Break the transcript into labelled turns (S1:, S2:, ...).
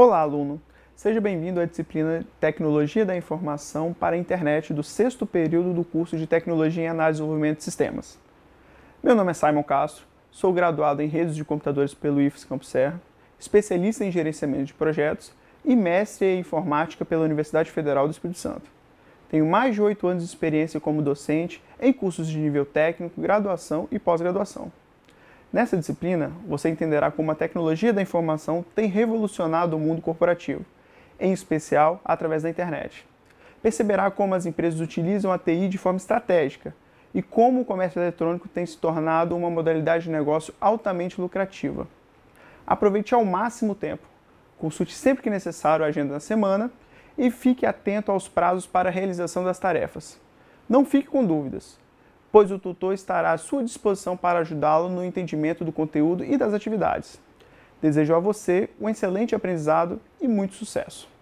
S1: Olá, aluno! Seja bem-vindo à disciplina Tecnologia da Informação para a Internet do sexto período do curso de Tecnologia em Análise e Desenvolvimento de Sistemas. Meu nome é Simon Castro, sou graduado em Redes de Computadores pelo IFES Campus Serra, especialista em Gerenciamento de Projetos e mestre em Informática pela Universidade Federal do Espírito Santo. Tenho mais de oito anos de experiência como docente em cursos de nível técnico, graduação e pós-graduação. Nessa disciplina, você entenderá como a tecnologia da informação tem revolucionado o mundo corporativo, em especial através da internet. Perceberá como as empresas utilizam a TI de forma estratégica e como o comércio eletrônico tem se tornado uma modalidade de negócio altamente lucrativa. Aproveite ao máximo o tempo, consulte sempre que necessário a agenda da semana e fique atento aos prazos para a realização das tarefas. Não fique com dúvidas pois o tutor estará à sua disposição para ajudá-lo no entendimento do conteúdo e das atividades. Desejo a você um excelente aprendizado e muito sucesso!